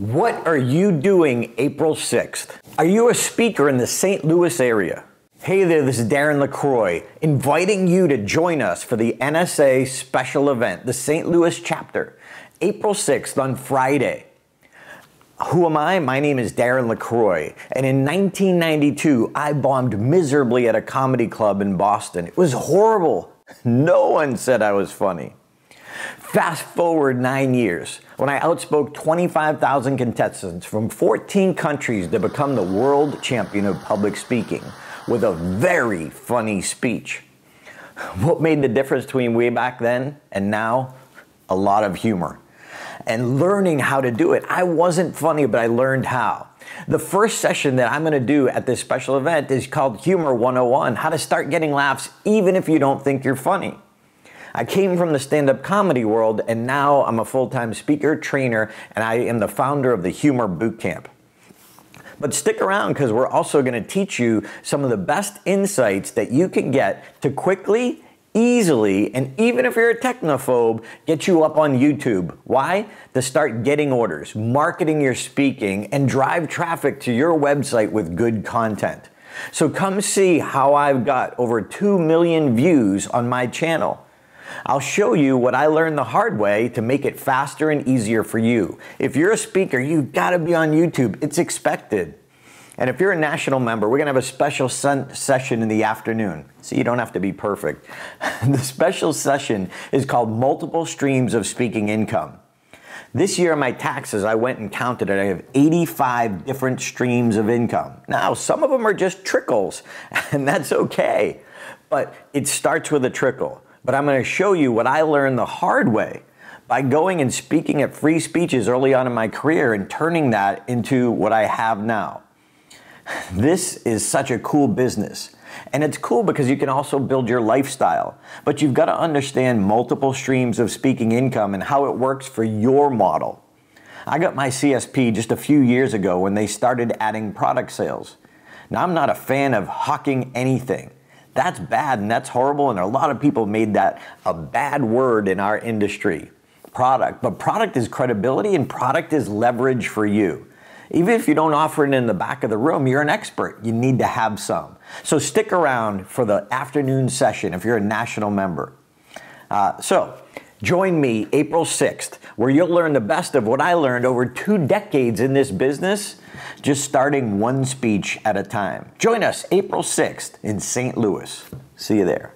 What are you doing April 6th? Are you a speaker in the St. Louis area? Hey there, this is Darren LaCroix, inviting you to join us for the NSA special event, the St. Louis chapter, April 6th on Friday. Who am I? My name is Darren LaCroix, and in 1992, I bombed miserably at a comedy club in Boston. It was horrible. No one said I was funny. Fast forward nine years when I outspoke 25,000 contestants from 14 countries to become the world champion of public speaking with a very funny speech. What made the difference between way back then and now? A lot of humor. And learning how to do it. I wasn't funny, but I learned how. The first session that I'm gonna do at this special event is called Humor 101 How to Start Getting Laughs Even If You Don't Think You're Funny. I came from the stand up comedy world, and now I'm a full time speaker, trainer, and I am the founder of the Humor Bootcamp. But stick around because we're also going to teach you some of the best insights that you can get to quickly, easily, and even if you're a technophobe, get you up on YouTube. Why? To start getting orders, marketing your speaking, and drive traffic to your website with good content. So come see how I've got over 2 million views on my channel. I'll show you what I learned the hard way to make it faster and easier for you. If you're a speaker, you've got to be on YouTube. It's expected. And if you're a national member, we're going to have a special session in the afternoon. So you don't have to be perfect. the special session is called Multiple Streams of Speaking Income. This year, my taxes, I went and counted it. I have 85 different streams of income. Now, some of them are just trickles, and that's okay. But it starts with a trickle. But I'm going to show you what I learned the hard way by going and speaking at free speeches early on in my career and turning that into what I have now. This is such a cool business. And it's cool because you can also build your lifestyle. But you've got to understand multiple streams of speaking income and how it works for your model. I got my CSP just a few years ago when they started adding product sales. Now, I'm not a fan of hawking anything. That's bad and that's horrible. And a lot of people made that a bad word in our industry product. But product is credibility and product is leverage for you. Even if you don't offer it in the back of the room, you're an expert. You need to have some. So stick around for the afternoon session if you're a national member. Uh, so, Join me April 6th, where you'll learn the best of what I learned over two decades in this business, just starting one speech at a time. Join us April 6th in St. Louis. See you there.